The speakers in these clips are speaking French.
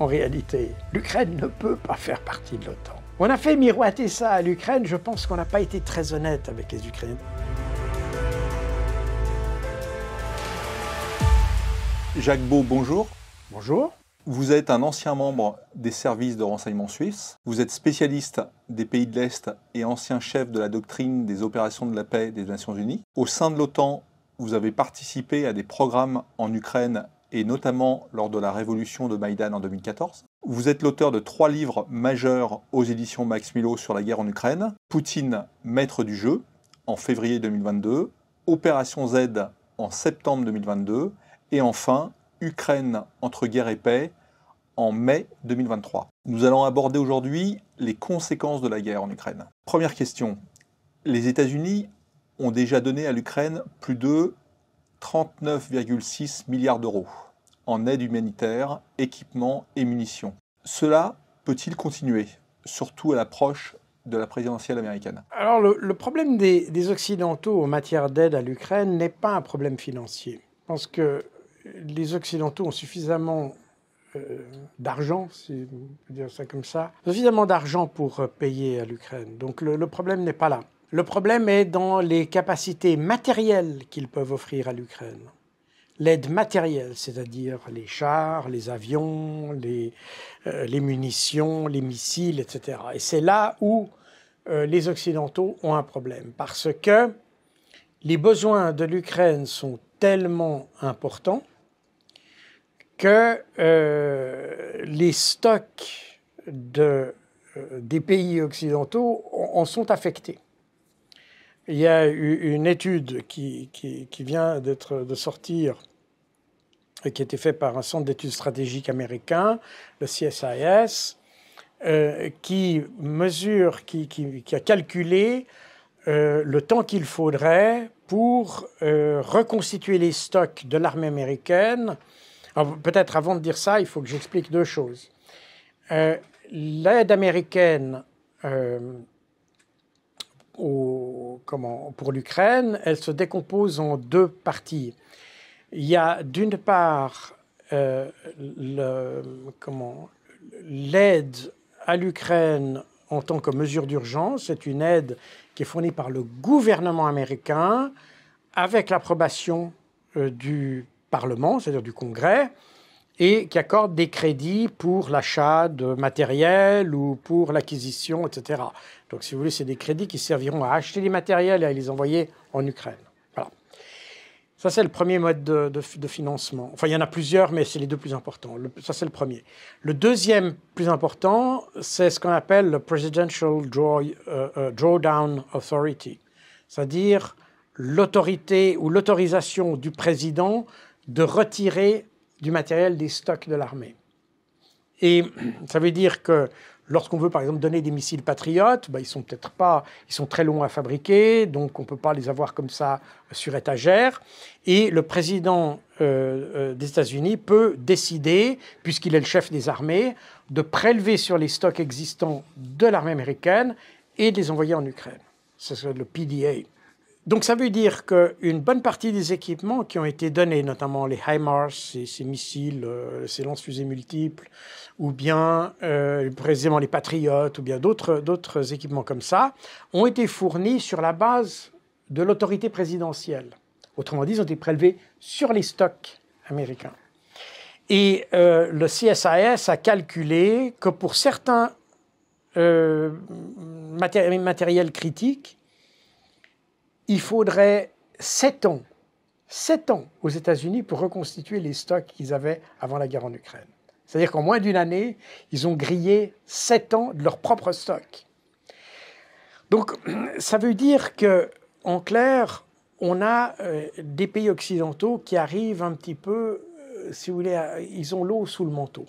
En réalité, l'Ukraine ne peut pas faire partie de l'OTAN. On a fait miroiter ça à l'Ukraine, je pense qu'on n'a pas été très honnête avec les Ukrainiens. Jacques Beau, bonjour. Bonjour. Vous êtes un ancien membre des services de renseignement suisse. Vous êtes spécialiste des pays de l'Est et ancien chef de la doctrine des opérations de la paix des Nations Unies. Au sein de l'OTAN, vous avez participé à des programmes en Ukraine et notamment lors de la révolution de Maïdan en 2014. Vous êtes l'auteur de trois livres majeurs aux éditions Max Milo sur la guerre en Ukraine. Poutine, maître du jeu, en février 2022. Opération Z, en septembre 2022. Et enfin, Ukraine entre guerre et paix, en mai 2023. Nous allons aborder aujourd'hui les conséquences de la guerre en Ukraine. Première question. Les États-Unis ont déjà donné à l'Ukraine plus de 39,6 milliards d'euros en aide humanitaire, équipements et munitions. Cela peut-il continuer, surtout à l'approche de la présidentielle américaine Alors le, problème des, Occidentaux en matière d'aide à l'Ukraine n'est pas un problème financier. Je pense que les Occidentaux ont suffisamment euh, d'argent, si on peut dire ça comme ça, suffisamment d'argent pour euh, payer à l'Ukraine. Donc le problème n'est pas là. Le problème est dans les capacités matérielles qu'ils peuvent offrir à l'Ukraine. L'aide matérielle, c'est-à-dire les chars, les avions, les, euh, munitions, les missiles, etc. Et c'est là où euh, les Occidentaux ont un problème, parce que les besoins de l'Ukraine sont tellement importants que euh, les stocks des pays occidentaux en sont affectés. Il y a une étude qui, vient d'être de sortir et qui a été faite par un centre d'études stratégiques américain, le CSIS, euh, qui mesure, qui, a calculé euh, le temps qu'il faudrait pour euh, reconstituer les stocks de l'armée américaine. Peut-être avant de dire ça, il faut que j'explique deux choses. L'aide américaine pour l'Ukraine, elle se décompose en deux parties. Il y a d'une part euh, l'aide à l'Ukraine en tant que mesure d'urgence. C'est une aide qui est fournie par le gouvernement américain avec l'approbation euh, du Parlement, c'est-à-dire du Congrès et qui accordent des crédits pour l'achat de matériel ou pour l'acquisition, etc. Donc, si vous voulez, c'est des crédits qui serviront à acheter les matériels et à les envoyer en Ukraine. Voilà. Ça, c'est le premier mode de, financement. Enfin, il y en a plusieurs, mais c'est les deux plus importants. ça, c'est le premier. Le deuxième plus important, c'est ce qu'on appelle le Presidential euh, euh, Drawdown Authority, c'est-à-dire l'autorité ou l'autorisation du président de retirer du matériel des stocks de l'armée. Et ça veut dire que lorsqu'on veut, par exemple, donner des missiles patriotes, bah, ils sont peut-être pas, ils sont très longs à fabriquer, donc on ne peut pas les avoir comme ça sur étagère. Et le président euh, euh, des États-Unis peut décider, puisqu'il est le chef des armées, de prélever sur les stocks existants de l'armée américaine et de les envoyer en Ukraine. Ça serait le PDA. Donc ça veut dire qu'une bonne partie des équipements qui ont été donnés, notamment les HIMARS, ces, missiles, euh, ces lance-fusées multiples, ou bien euh, précisément les Patriotes, ou bien d'autres équipements comme ça, ont été fournis sur la base de l'autorité présidentielle. Autrement dit, ils ont été prélevés sur les stocks américains. Et euh, le CSIS a calculé que pour certains matériels critiques, il faudrait sept ans, 7 ans aux États-Unis pour reconstituer les stocks qu'ils avaient avant la guerre en Ukraine. C'est-à-dire qu'en moins d'une année, ils ont grillé sept ans de leurs propres stock. Donc, ça veut dire que, en clair, on a euh, des pays occidentaux qui arrivent un petit peu, euh, si vous voulez, ils ont l'eau sous le manteau.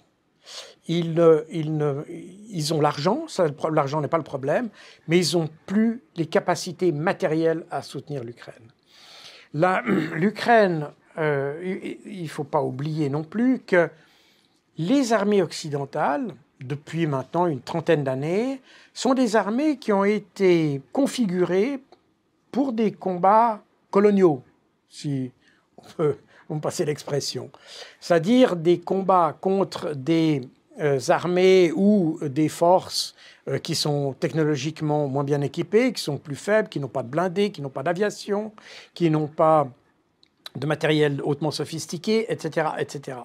Ils, ne, ils, ne, ils ont l'argent, l'argent n'est pas le problème, mais ils n'ont plus les capacités matérielles à soutenir l'Ukraine. L'Ukraine, euh, il ne faut pas oublier non plus que les armées occidentales, depuis maintenant une trentaine d'années, sont des armées qui ont été configurées pour des combats coloniaux, si on peut vous me passez l'expression, c'est-à-dire des combats contre des euh, armées ou des forces euh, qui sont technologiquement moins bien équipées, qui sont plus faibles, qui n'ont pas de blindés, qui n'ont pas d'aviation, qui n'ont pas de matériel hautement sophistiqué, etc., etc.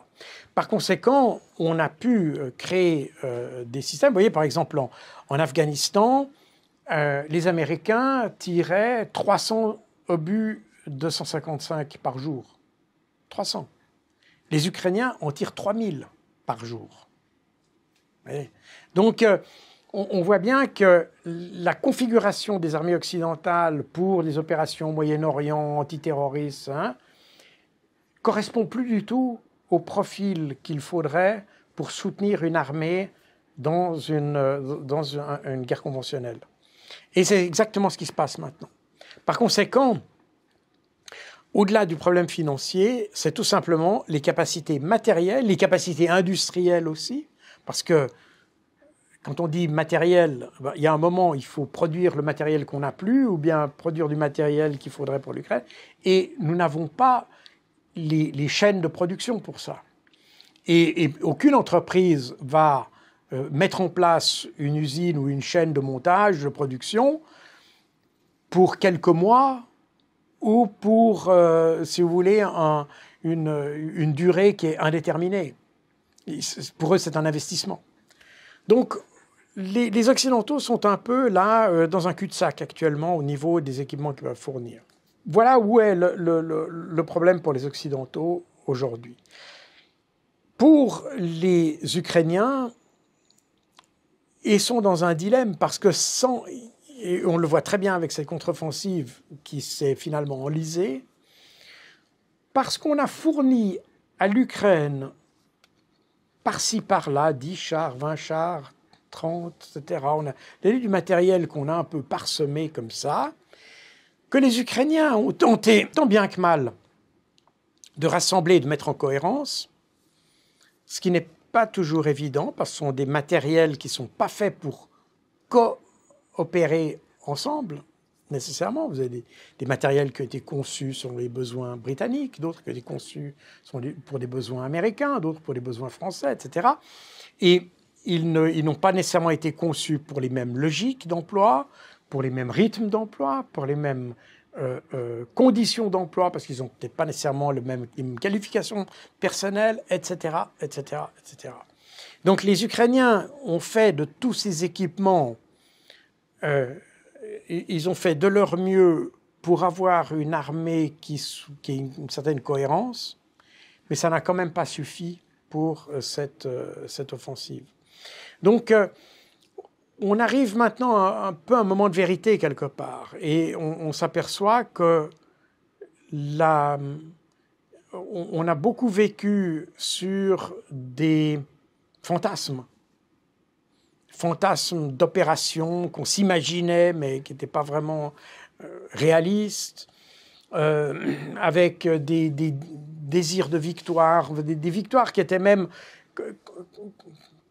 Par conséquent, on a pu euh, créer des systèmes. Vous voyez, par exemple, en, Afghanistan, les Américains tiraient 300 obus 255 par jour. 300. Les Ukrainiens en tirent 3000 par jour. Donc, euh, on, voit bien que la configuration des armées occidentales pour les opérations Moyen-Orient, antiterroristes, hein, correspond plus du tout au profil qu'il faudrait pour soutenir une armée dans une, dans une guerre conventionnelle. Et c'est exactement ce qui se passe maintenant. Par conséquent, au-delà du problème financier, c'est tout simplement les capacités matérielles, les capacités industrielles aussi, parce que quand on dit matériel, ben, il y a un moment, il faut produire le matériel qu'on n'a plus, ou bien produire du matériel qu'il faudrait pour l'Ukraine, et nous n'avons pas les, chaînes de production pour ça. Et, aucune entreprise va euh, mettre en place une usine ou une chaîne de montage, de production, pour quelques mois ou pour, euh, si vous voulez, une, durée qui est indéterminée. pour eux, c'est un investissement. Donc, les, Occidentaux sont un peu là euh, dans un cul-de-sac actuellement au niveau des équipements qu'ils peuvent fournir. Voilà où est le problème pour les Occidentaux aujourd'hui. Pour les Ukrainiens, ils sont dans un dilemme parce que sans, et on le voit très bien avec cette contre-offensive qui s'est finalement enlisée, parce qu'on a fourni à l'Ukraine, par-ci, par-là, 10 chars, 20 chars, 30, etc. On a du matériel qu'on a un peu parsemé comme ça, que les Ukrainiens ont tenté, tant bien que mal, de rassembler et de mettre en cohérence, ce qui n'est pas toujours évident, parce que ce sont des matériels qui ne sont pas faits pour co opérer ensemble, nécessairement. Vous avez des, matériels qui ont été conçus sur les besoins britanniques, d'autres qui ont été conçus pour des besoins américains, d'autres pour des besoins français, etc. Et ils, n'ont pas nécessairement été conçus pour les mêmes logiques d'emploi, pour les mêmes rythmes d'emploi, pour les mêmes euh, euh, conditions d'emploi, parce qu'ils n'ont peut-être pas nécessairement les mêmes qualifications personnelles, etc., etc., etc. Donc les Ukrainiens ont fait de tous ces équipements euh, ils ont fait de leur mieux pour avoir une armée qui, qui ait une certaine cohérence, mais ça n'a quand même pas suffi pour euh, euh, cette, offensive. Donc, on arrive maintenant à un peu à un moment de vérité quelque part, et on, s'aperçoit que la, on, a beaucoup vécu sur des fantasmes fantasmes d'opérations qu'on s'imaginait mais qui n'étaient pas vraiment euh, réalistes, euh, avec des, désirs de victoire, des, victoires qui étaient même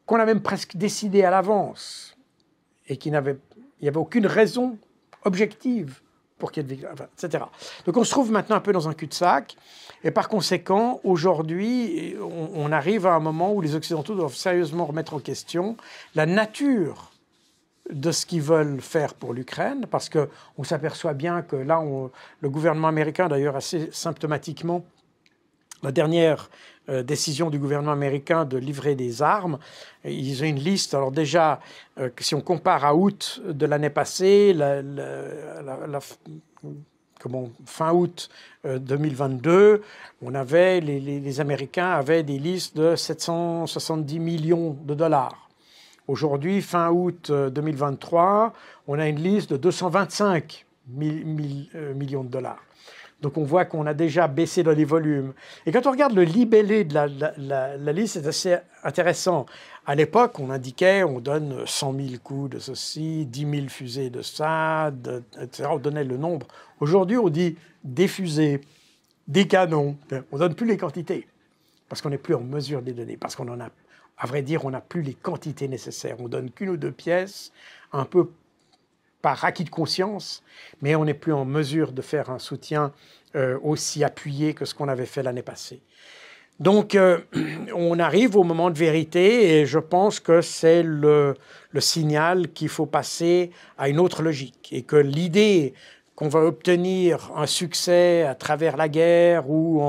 qu'on a même presque décidé à l'avance et qui n'avait il n'y avait aucune raison objective pour qu'il y ait etc. Donc on se trouve maintenant un peu dans un cul-de-sac, et par conséquent, aujourd'hui, on, arrive à un moment où les Occidentaux doivent sérieusement remettre en question la nature de ce qu'ils veulent faire pour l'Ukraine, parce qu'on s'aperçoit bien que là, le gouvernement américain, d'ailleurs assez symptomatiquement, la dernière euh, décision du gouvernement américain de livrer des armes. Ils ont une liste. Alors déjà, euh, si on compare à août de l'année passée, fin août 2022, euh, on avait, les, Américains avaient des listes de 770 millions de dollars. Aujourd'hui, fin août 2023, on a une liste de 225 millions de dollars. Donc on voit qu'on a déjà baissé dans les volumes. Et quand on regarde le libellé de la, liste, c'est assez intéressant. À l'époque, on indiquait, on donne 100 000 coups de ceci, 10 000 fusées de ça, etc. On donnait le nombre. Aujourd'hui, on dit des fusées, des canons. On donne plus les quantités parce qu'on n'est plus en mesure de les donner, parce qu'on en a, à vrai dire, on n'a plus les quantités nécessaires. On donne qu'une ou deux pièces, un peu par acquis de conscience, mais on n'est plus en mesure de faire un soutien euh, aussi appuyé que ce qu'on avait fait l'année passée. Donc, euh, on arrive au moment de vérité et je pense que c'est le, signal qu'il faut passer à une autre logique et que l'idée qu'on va obtenir un succès à travers la guerre ou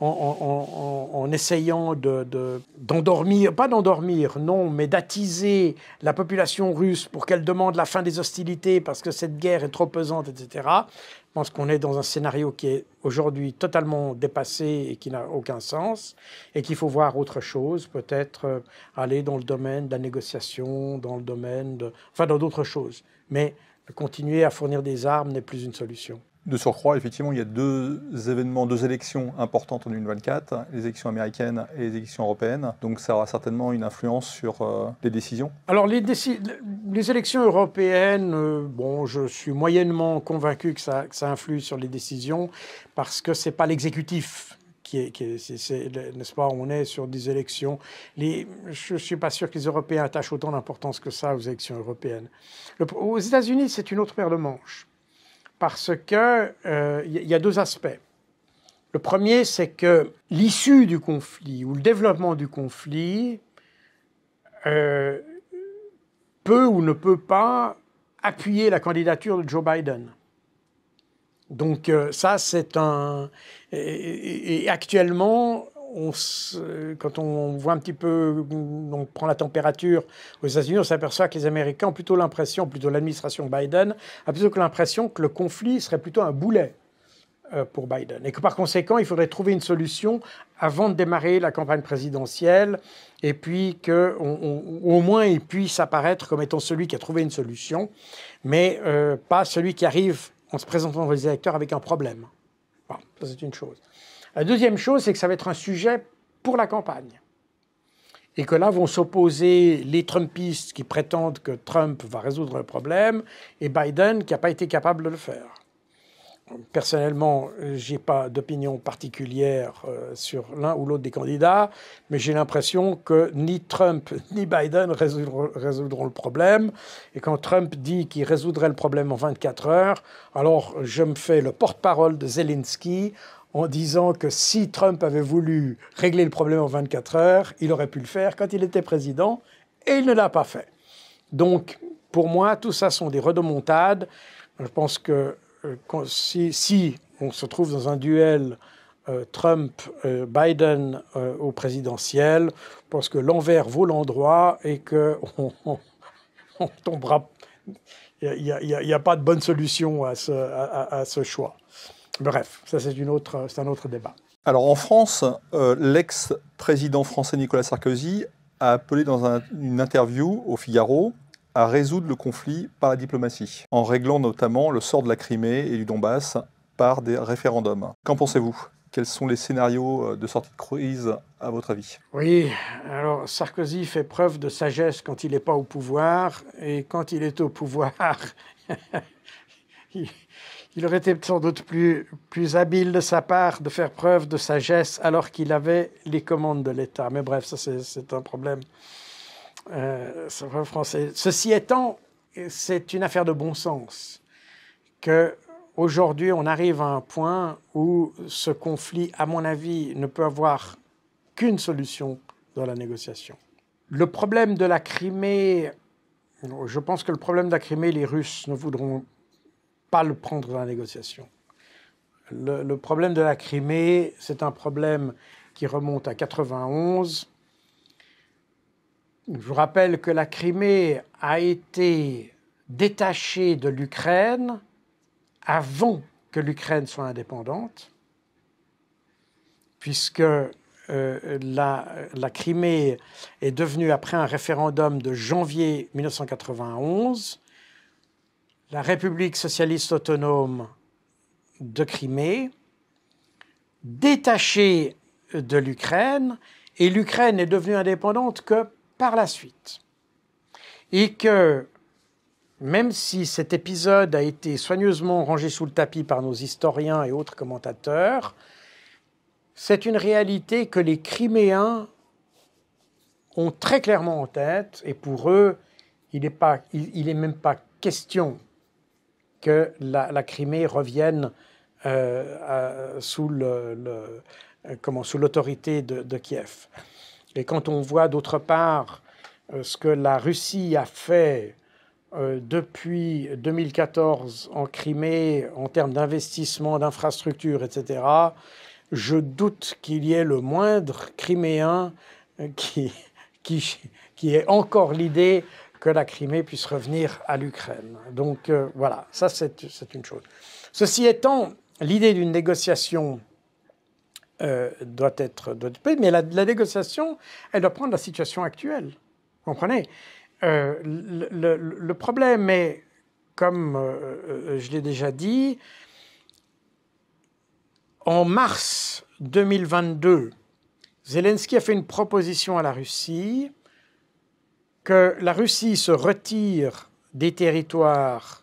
en, essayant d'endormir, de, pas d'endormir, non, mais d'attiser la population russe pour qu'elle demande la fin des hostilités parce que cette guerre est trop pesante, etc. Je pense qu'on est dans un scénario qui est aujourd'hui totalement dépassé et qui n'a aucun sens et qu'il faut voir autre chose, peut-être euh, aller dans le domaine de la négociation, dans le domaine de... enfin dans d'autres choses. Mais continuer à fournir des armes n'est plus une solution. De surcroît, effectivement, il y a deux événements, deux élections importantes en 2024, les élections américaines et les élections européennes. Donc ça aura certainement une influence sur euh, les décisions. Alors les, élections européennes, euh, bon, je suis moyennement convaincu que ça, que ça influe sur les décisions parce que ce n'est pas l'exécutif n'est-ce pas, on est sur des élections. Les, je ne suis pas sûr que les Européens attachent autant d'importance que ça aux élections européennes. aux États-Unis, c'est une autre paire de manches, parce que euh, il y a deux aspects. Le premier, c'est que l'issue du conflit ou le développement du conflit euh, peut ou ne peut pas appuyer la candidature de Joe Biden. Donc euh, ça, c'est un... Et, actuellement, on euh, quand on voit un petit peu, on prend la température aux États-Unis, on s'aperçoit que les Américains ont plutôt l'impression, plutôt l'administration Biden, a plutôt que l'impression que le conflit serait plutôt un boulet euh, pour Biden. Et que par conséquent, il faudrait trouver une solution avant de démarrer la campagne présidentielle, et puis qu'au moins il puisse apparaître comme étant celui qui a trouvé une solution, mais pas celui qui arrive en se présentant devant les électeurs avec un problème. ça c'est une chose. La deuxième chose, c'est que ça va être un sujet pour la campagne. Et que là vont s'opposer les Trumpistes qui prétendent que Trump va résoudre le problème et Biden qui n'a pas été capable de le faire. Personnellement, je n'ai pas d'opinion particulière euh, sur l'un ou l'autre des candidats, mais j'ai l'impression que ni Trump ni Biden résoudront, résoudront le problème. Et quand Trump dit qu'il résoudrait le problème en 24 heures, alors je me fais le porte-parole de Zelensky en disant que si Trump avait voulu régler le problème en 24 heures, il aurait pu le faire quand il était président, et il ne l'a pas fait. Donc, pour moi, tout ça sont des redemontades. Je pense que euh, si, on se trouve dans un duel euh, Trump-Biden euh, au présidentiel, je pense que l'envers vaut l'endroit et que on, Il n'y a, pas de bonne solution à ce, choix. Bref, ça c'est un autre débat. Alors en France, l'ex-président français Nicolas Sarkozy a appelé dans une interview au Figaro à résoudre le conflit par la diplomatie, en réglant notamment le sort de la Crimée et du Donbass par des référendums. Qu'en pensez-vous Quels sont les scénarios euh, de sortie de crise à votre avis Oui, alors Sarkozy fait preuve de sagesse quand il n'est pas au pouvoir, et quand il est au pouvoir, il, aurait été sans doute plus, plus habile de sa part de faire preuve de sagesse alors qu'il avait les commandes de l'État. Mais bref, ça c'est un problème euh, Ceci étant, c'est une affaire de bon sens que aujourd'hui on arrive à un point où ce conflit, à mon avis, ne peut avoir qu'une solution dans la négociation. Le problème de la Crimée, je pense que le problème de la Crimée, les Russes ne voudront pas le prendre dans la négociation. Le, le problème de la Crimée, c'est un problème qui remonte à 91 je vous rappelle que la Crimée a été détachée de l'Ukraine avant que l'Ukraine soit indépendante, puisque euh, la, la, Crimée est devenue, après un référendum de janvier 1991, la République socialiste autonome de Crimée, détachée de l'Ukraine, et l'Ukraine est devenue indépendante que par la suite. Et que même si cet épisode a été soigneusement rangé sous le tapis par nos historiens et autres commentateurs, c'est une réalité que les Criméens ont très clairement en tête, et pour eux, il n'est même pas question que la, Crimée revienne euh, euh, sous l'autorité de Kiev. Et quand on voit d'autre part euh, ce que la Russie a fait euh, depuis 2014 en Crimée en termes d'investissement, d'infrastructures, etc., je doute qu'il y ait le moindre Criméen euh, qui, qui, qui ait encore l'idée que la Crimée puisse revenir à l'Ukraine. Donc voilà, ça c'est une chose. Ceci étant, l'idée d'une négociation euh, doit, être, Mais la, la, négociation, elle doit prendre la situation actuelle. Vous comprenez euh, le, problème est, comme euh, je l'ai déjà dit, en mars 2022, Zelensky a fait une proposition à la Russie que la Russie se retire des territoires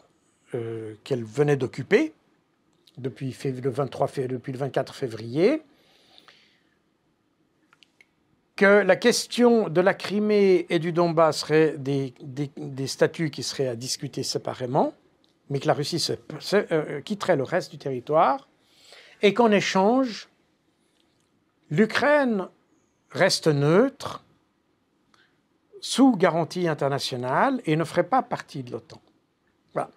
qu'elle venait d'occuper depuis le 23 depuis le 24 février que la question de la Crimée et du Donbass seraient des, statuts qui seraient à discuter séparément, mais que la Russie euh, quitterait le reste du territoire, et qu'en échange, l'Ukraine reste neutre sous garantie internationale et ne ferait pas partie de l'OTAN. Voilà.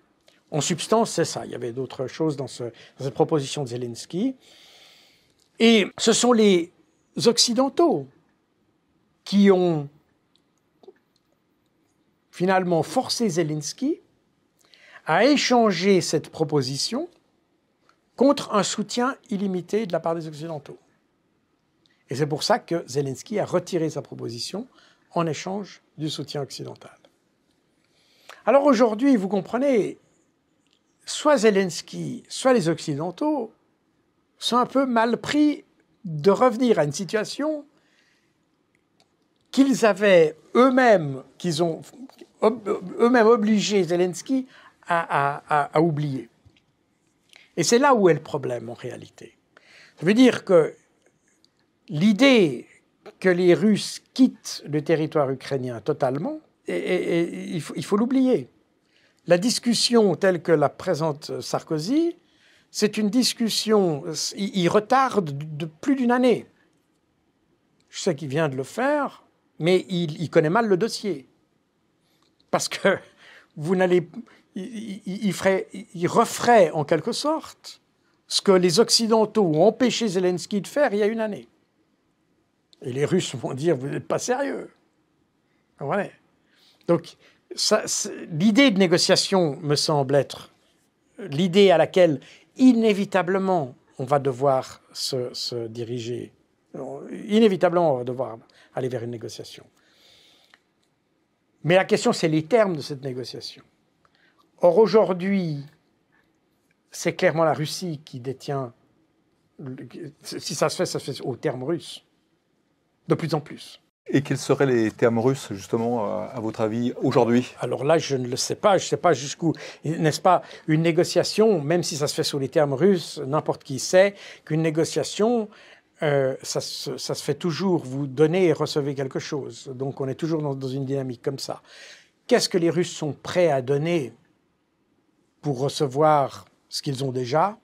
En substance, c'est ça. Il y avait d'autres choses dans, dans cette proposition de Zelensky. Et ce sont les Occidentaux qui ont finalement forcé Zelensky à échanger cette proposition contre un soutien illimité de la part des Occidentaux. Et c'est pour ça que Zelensky a retiré sa proposition en échange du soutien occidental. Alors aujourd'hui, vous comprenez, soit Zelensky, soit les Occidentaux sont un peu mal pris de revenir à une situation qu'ils avaient eux-mêmes, qu'ils ont eux-mêmes obligé Zelensky à, oublier. Et c'est là où est le problème en réalité. Ça veut dire que l'idée que les Russes quittent le territoire ukrainien totalement, et, il faut, l'oublier. La discussion telle que la présente Sarkozy, c'est une discussion, il retarde de plus d'une année. Je sais qu'il vient de le faire, mais il, connaît mal le dossier. Parce que vous n'allez. Il, il, referait en quelque sorte ce que les Occidentaux ont empêché Zelensky de faire il y a une année. Et les Russes vont dire Vous n'êtes pas sérieux. Donc, l'idée de négociation me semble être l'idée à laquelle inévitablement on va devoir se diriger inévitablement, on va devoir aller vers une négociation. Mais la question, c'est les termes de cette négociation. Or, aujourd'hui, c'est clairement la Russie qui détient. Si ça se fait, ça se fait aux termes russes, de plus en plus. Et quels seraient les termes russes, justement, à votre avis, aujourd'hui Alors là, je ne le sais pas. Je ne sais pas jusqu'où. N'est-ce pas Une négociation, même si ça se fait sous les termes russes, n'importe qui sait qu'une négociation, euh, ça, se, fait toujours, vous donnez et recevez quelque chose. Donc on est toujours dans, une dynamique comme ça. Qu'est-ce que les Russes sont prêts à donner pour recevoir ce qu'ils ont déjà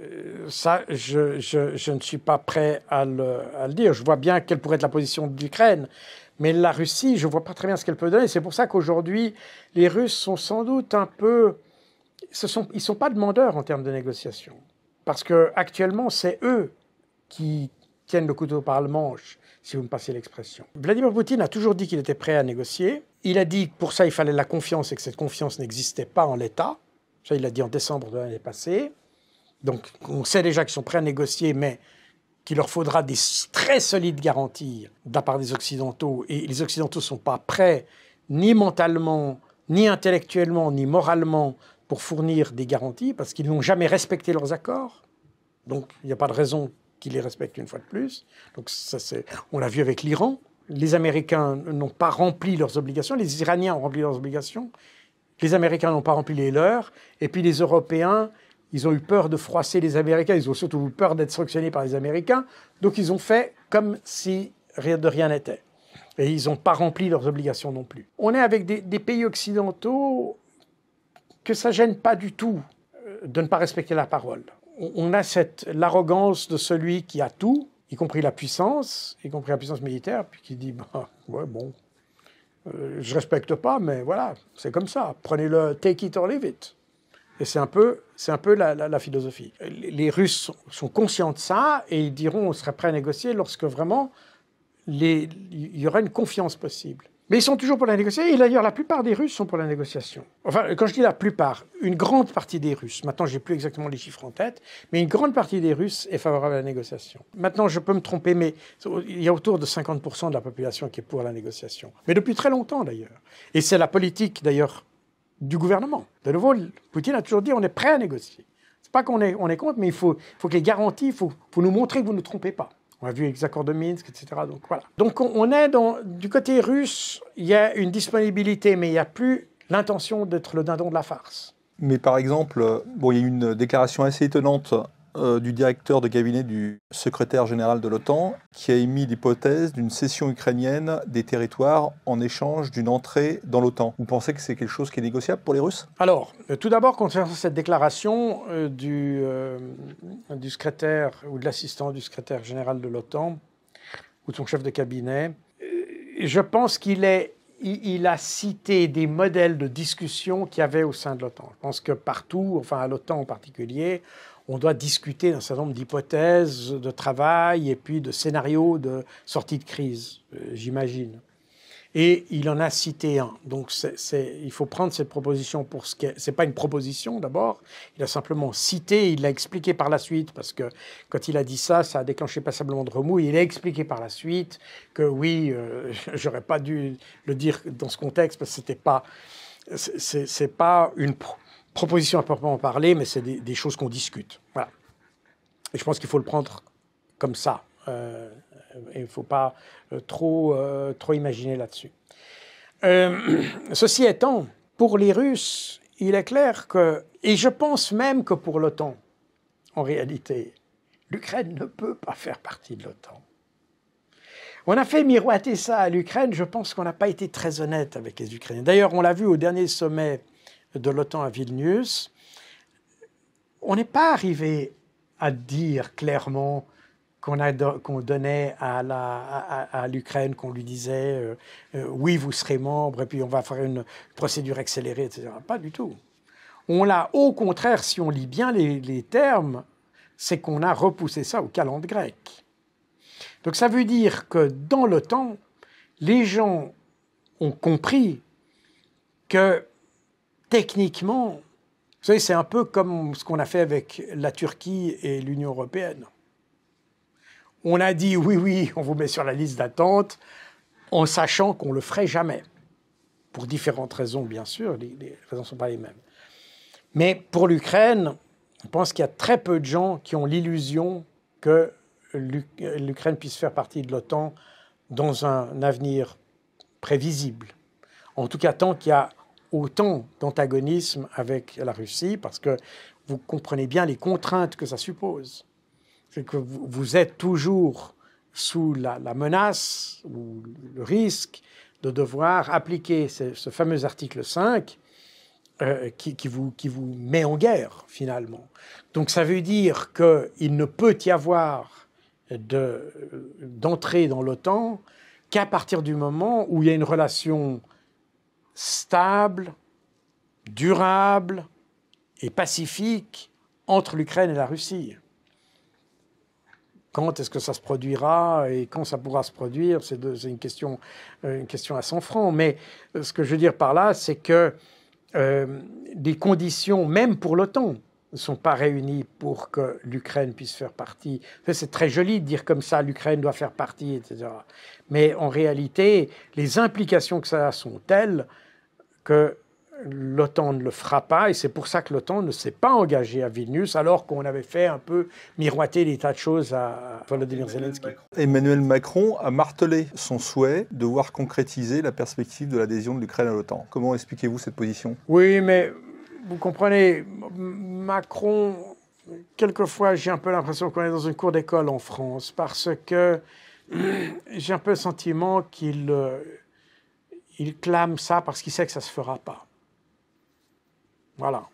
euh, ça, je, ne suis pas prêt à le, dire. Je vois bien quelle pourrait être la position de l'Ukraine, mais la Russie, je ne vois pas très bien ce qu'elle peut donner. C'est pour ça qu'aujourd'hui, les Russes sont sans doute un peu... ils ne sont pas demandeurs en termes de négociations. Parce que actuellement, c'est eux qui tiennent le couteau par le manche, si vous me passez l'expression. Vladimir Poutine a toujours dit qu'il était prêt à négocier. Il a dit que pour ça, il fallait la confiance et que cette confiance n'existait pas en l'État. Ça, il l'a dit en décembre de l'année passée. Donc, on sait déjà qu'ils sont prêts à négocier, mais qu'il leur faudra des très solides garanties de part des Occidentaux. Et les Occidentaux ne sont pas prêts, ni mentalement, ni intellectuellement, ni moralement, pour fournir des garanties parce qu'ils n'ont jamais respecté leurs accords. Donc il n'y a pas de raison qu'ils les respectent une fois de plus. Donc ça, c'est, on l'a vu avec l'Iran. Les Américains n'ont pas rempli leurs obligations, les Iraniens ont rempli leurs obligations, les Américains n'ont pas rempli les leurs, et puis les Européens, ils ont eu peur de froisser les Américains, ils ont surtout eu peur d'être sanctionnés par les Américains, donc ils ont fait comme si rien de rien n'était. Et ils n'ont pas rempli leurs obligations non plus. On est avec des pays occidentaux que ça gêne pas du tout euh, de ne pas respecter la parole. On a cette l'arrogance de celui qui a tout, y compris la puissance, y compris la puissance militaire, puis qui dit bah ouais bon, euh, je respecte pas, mais voilà, c'est comme ça. Prenez-le, take it or leave it. Et c'est un peu, c'est un peu la, philosophie. Les, Russes sont, conscients de ça et ils diront on serait prêt à négocier lorsque vraiment il y aura une confiance possible. Mais ils sont toujours pour la négociation. Et d'ailleurs, la plupart des Russes sont pour la négociation. Enfin, quand je dis la plupart, une grande partie des Russes, maintenant je j'ai plus exactement les chiffres en tête, mais une grande partie des Russes est favorable à la négociation. Maintenant, je peux me tromper, mais il y a autour de 50% de la population qui est pour la négociation. Mais depuis très longtemps d'ailleurs. Et c'est la politique d'ailleurs du gouvernement. De nouveau, Poutine a toujours dit on est prêt à négocier. C'est pas qu'on est, on contre, mais il faut, faut que les garanties, il faut, faut nous montrer que vous ne nous trompez pas. On a vu les accords de Minsk, etc. Donc voilà. Donc on est dans, du côté russe, il y a une disponibilité, mais il n'y a plus l'intention d'être le dindon de la farce. Mais par exemple, euh, bon, il y a eu une déclaration assez étonnante euh, du directeur de cabinet du secrétaire général de l'OTAN, qui a émis l'hypothèse d'une cession ukrainienne des territoires en échange d'une entrée dans l'OTAN. Vous pensez que c'est quelque chose qui est négociable pour les Russes Alors, euh, tout d'abord, concernant cette déclaration euh, du, secrétaire ou de l'assistant du secrétaire général de l'OTAN, ou de son chef de cabinet, je pense qu'il il a cité des modèles de discussion qu'il y avait au sein de l'OTAN. Je pense que partout, enfin à l'OTAN en particulier, on doit discuter d'un certain nombre d'hypothèses de travail et puis de scénarios de sortie de crise, euh, j'imagine. Et il en a cité un. Donc il faut prendre cette proposition pour ce que C'est pas une proposition d'abord. Il a simplement cité, il l'a expliqué par la suite parce que quand il a dit ça, ça a déclenché passablement de remous. Il a expliqué par la suite que oui, euh, j'aurais pas dû le dire dans ce contexte parce que c'était pas pas une, proposition à proprement parler, mais c'est des, choses qu'on discute. Voilà. Et je pense qu'il faut le prendre comme ça. Euh, il ne faut pas euh, trop, euh, trop imaginer là-dessus. ceci étant, pour les Russes, il est clair que, et je pense même que pour l'OTAN, en réalité, l'Ukraine ne peut pas faire partie de l'OTAN. On a fait miroiter ça à l'Ukraine. Je pense qu'on n'a pas été très honnête avec les Ukrainiens. D'ailleurs, on l'a vu au dernier sommet de l'OTAN à Vilnius, on n'est pas arrivé à dire clairement qu'on donnait à l'Ukraine, qu'on lui disait euh, euh, oui, vous serez membre, et puis on va faire une procédure accélérée, etc. Pas du tout. On l'a, au contraire, si on lit bien les, termes, c'est qu'on a repoussé ça au calendrier grec. Donc ça veut dire que dans l'OTAN, les gens ont compris que techniquement, vous savez, c'est un peu comme ce qu'on a fait avec la Turquie et l'Union européenne. On a dit oui, oui, on vous met sur la liste d'attente, en sachant qu'on ne le ferait jamais. Pour différentes raisons, bien sûr, les, raisons ne sont pas les mêmes. Mais pour l'Ukraine, je pense qu'il y a très peu de gens qui ont l'illusion que l'Ukraine puisse faire partie de l'OTAN dans un avenir prévisible. En tout cas, tant qu'il y a autant d'antagonisme avec la Russie parce que vous comprenez bien les contraintes que ça suppose. C'est que vous êtes toujours sous la, menace ou le risque de devoir appliquer ce, fameux article 5 euh, qui, vous, qui vous met en guerre finalement. Donc ça veut dire qu'il ne peut y avoir euh, d'entrée dans l'OTAN qu'à partir du moment où il y a une relation stable, durable et pacifique entre l'Ukraine et la Russie. Quand est-ce que ça se produira et quand ça pourra se produire, c'est une question, euh, une question à 100 francs. Mais euh, ce que je veux dire par là, c'est que euh, des conditions, même pour l'OTAN, ne sont pas réunies pour que l'Ukraine puisse faire partie. C'est très joli de dire comme ça, l'Ukraine doit faire partie, etc. Mais en réalité, les implications que ça a sont telles que l'OTAN ne le fera pas, et c'est pour ça que l'OTAN ne s'est pas engagé à Vilnius, alors qu'on avait fait un peu miroiter des tas de choses à Volodymyr Zelensky. Emmanuel Macron a martelé son souhait de voir concrétiser la perspective de l'adhésion de l'Ukraine à l'OTAN. Comment expliquez-vous cette position Oui, mais vous comprenez, Macron, quelquefois j'ai un peu l'impression qu'on est dans une cour d'école en France, parce que j'ai un peu le sentiment qu'il euh, il clame ça parce qu'il sait que ça ne se fera pas. Voilà.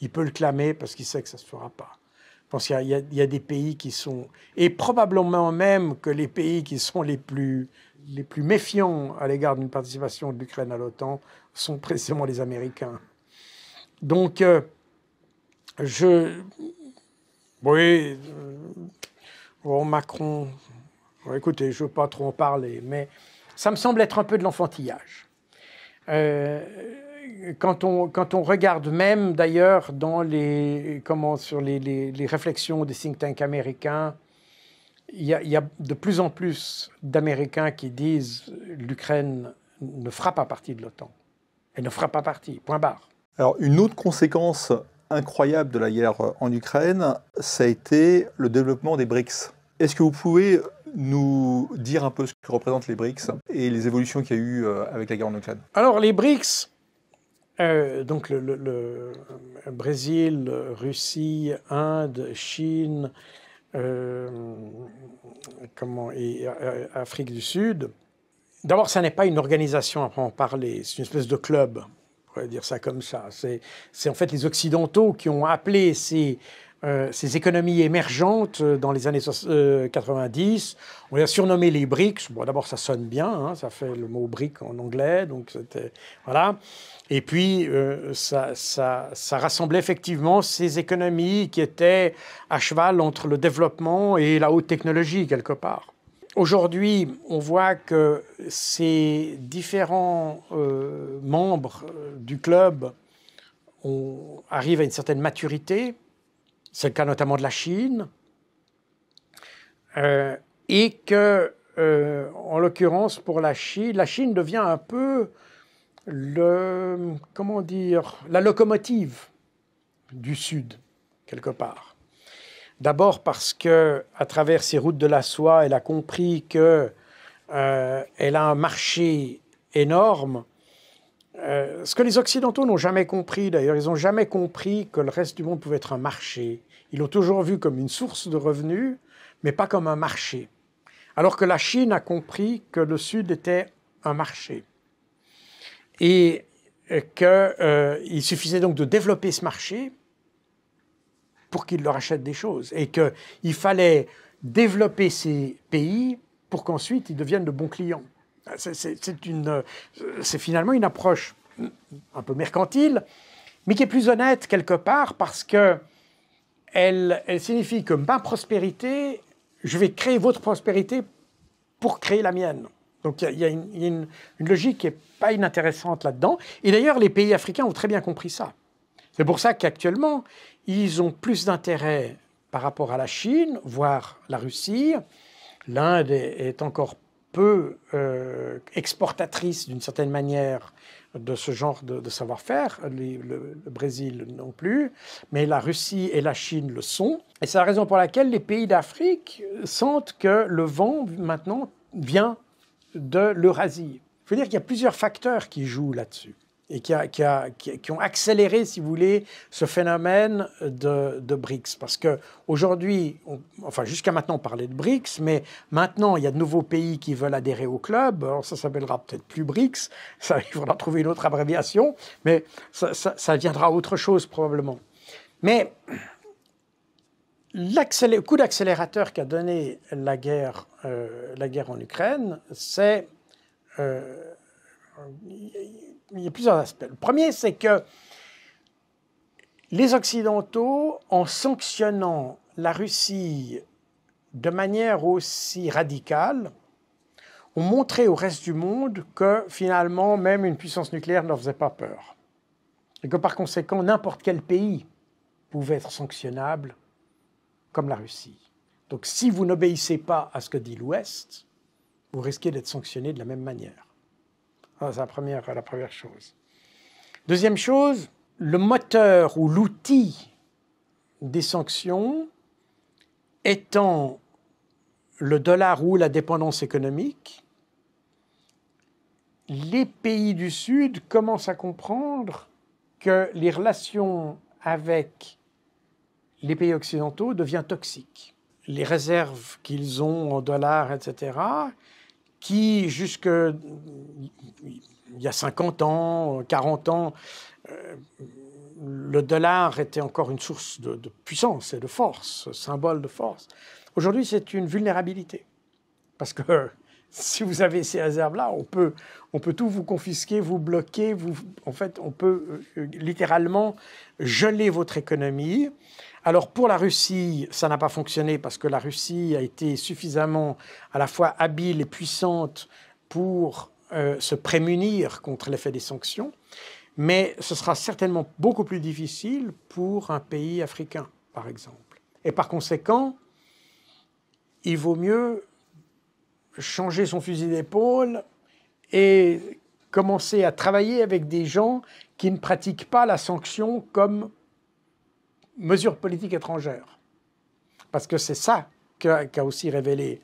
Il peut le clamer parce qu'il sait que ça ne se fera pas. Je pense qu'il y, a des pays qui sont, et probablement même que les pays qui sont les plus, les plus méfiants à l'égard d'une participation de l'Ukraine à l'OTAN sont précisément les Américains. Donc, euh, je. Oui, euh, Macron. écoutez, je ne veux pas trop en parler, mais ça me semble être un peu de l'enfantillage. Euh, quand on, quand on regarde même d'ailleurs dans les, comment, sur les, les, réflexions des think tanks américains, il y, a, il y a de plus en plus d'Américains qui disent l'Ukraine ne fera pas partie de l'OTAN. Elle ne fera pas partie, point barre. Alors une autre conséquence incroyable de la guerre en Ukraine, ça a été le développement des BRICS. Est-ce que vous pouvez nous dire un peu ce que représentent les BRICS et les évolutions qu'il y a eu euh, avec la guerre en Ukraine Alors les BRICS, euh, donc le, euh, Brésil, Russie, Inde, Chine, comment, et Afrique du Sud. D'abord, ça n'est pas une organisation à en parler, c'est une espèce de club, on pourrait dire ça comme ça. C'est en fait les Occidentaux qui ont appelé ces euh, ces économies émergentes euh, dans les années 90. Euh, on les a surnommées les BRICS. Bon, d'abord, ça sonne bien, hein, ça fait le mot BRIC en anglais, donc c'était. Voilà. Et puis, ça, rassemblait effectivement ces économies qui étaient à cheval entre le développement et la haute technologie, quelque part. Aujourd'hui, on voit que ces différents membres du club arrivent à une certaine maturité, c'est le cas notamment de la Chine, euh, et que, euh, en l'occurrence, pour la Chine, la Chine devient un peu le, comment dire, la locomotive du Sud, quelque part. D'abord parce que, à travers ses routes de la soie, elle a compris que euh, elle a un marché énorme euh, ce que les Occidentaux n'ont jamais compris, d'ailleurs, ils n'ont jamais compris que le reste du monde pouvait être un marché. Ils l'ont toujours vu comme une source de revenus, mais pas comme un marché. Alors que la Chine a compris que le Sud était un marché. Et qu'il euh, suffisait donc de développer ce marché pour qu'ils leur achètent des choses. Et qu'il fallait développer ces pays pour qu'ensuite ils deviennent de bons clients. Ah, euh, c'est finalement une approche un peu mercantile, mais qui est plus honnête quelque part parce que elle, signifie que ma prospérité, je vais créer votre prospérité pour créer la mienne. Donc il y, a une, logique qui n'est pas inintéressante là-dedans. Et d'ailleurs, les pays africains ont très bien compris ça. C'est pour ça qu'actuellement, ils ont plus d'intérêt par rapport à la Chine, voire la Russie. L'Inde est encore peu euh, exportatrice d'une certaine manière de ce genre de, savoir-faire, le, Brésil non plus, mais la Russie et la Chine le sont. Et c'est la raison pour laquelle les pays d'Afrique sentent que le vent maintenant vient de l'Eurasie. Il faut dire qu'il y a plusieurs facteurs qui jouent là-dessus et qui, a, qui, a, qui, ont accéléré, si vous voulez, ce phénomène de, de BRICS. Parce qu'aujourd'hui, enfin jusqu'à maintenant, on parlait de BRICS, mais maintenant, il y a de nouveaux pays qui veulent adhérer au club. Alors, ça s'appellera peut-être plus BRICS, ça, il faudra trouver une autre abréviation, mais ça, ça, ça viendra autre chose probablement. Mais le coup d'accélérateur qu'a donné la guerre, euh, la guerre en Ukraine, c'est... Euh, il y a plusieurs aspects. Le premier, c'est que les Occidentaux, en sanctionnant la Russie de manière aussi radicale, ont montré au reste du monde que finalement même une puissance nucléaire ne leur faisait pas peur. Et que par conséquent, n'importe quel pays pouvait être sanctionnable comme la Russie. Donc si vous n'obéissez pas à ce que dit l'Ouest, vous risquez d'être sanctionné de la même manière. C'est première, la première chose. Deuxième chose, le moteur ou l'outil des sanctions étant le dollar ou la dépendance économique, les pays du Sud commencent à comprendre que les relations avec les pays occidentaux deviennent toxiques. Les réserves qu'ils ont en dollars, etc., qui, jusque il y a 50 ans, 40 ans, euh, le dollar était encore une source de, de, puissance et de force, symbole de force. Aujourd'hui, c'est une vulnérabilité. Parce que si vous avez ces réserves-là, on peut, on peut tout vous confisquer, vous bloquer, vous, en fait, on peut euh, euh, littéralement geler votre économie. Alors pour la Russie, ça n'a pas fonctionné parce que la Russie a été suffisamment à la fois habile et puissante pour euh, se prémunir contre l'effet des sanctions, mais ce sera certainement beaucoup plus difficile pour un pays africain, par exemple. Et par conséquent, il vaut mieux changer son fusil d'épaule et commencer à travailler avec des gens qui ne pratiquent pas la sanction comme mesure politique étrangère. Parce que c'est ça qu'a aussi révélé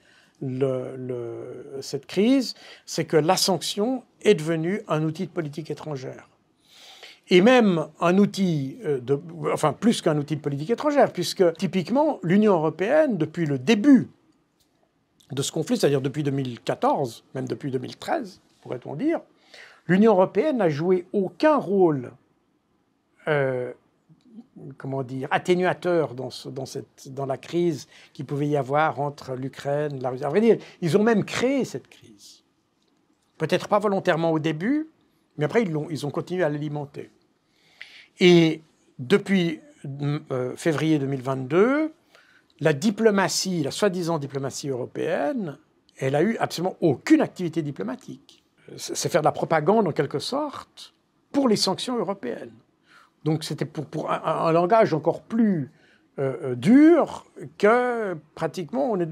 cette crise, c'est que la sanction est devenue un outil de politique étrangère. Et même un outil, euh, enfin plus qu'un outil de politique étrangère, puisque typiquement l'Union européenne, depuis le début de ce conflit, c'est-à-dire depuis 2014, même depuis 2013, pourrait-on dire, l'Union européenne n'a joué aucun rôle, euh, comment dire, atténuateur dans, la crise qui pouvait y avoir entre l'Ukraine, la Russie. À vrai dire, ils ont même créé cette crise. Peut-être pas volontairement au début, mais après ils, ont, continué à l'alimenter. Et depuis euh, février 2022, la diplomatie, la soi-disant diplomatie européenne, elle a eu absolument aucune activité diplomatique. C'est faire de la propagande en quelque sorte pour les sanctions européennes. Donc c'était pour, un, langage encore plus euh, euh, dur que pratiquement on est,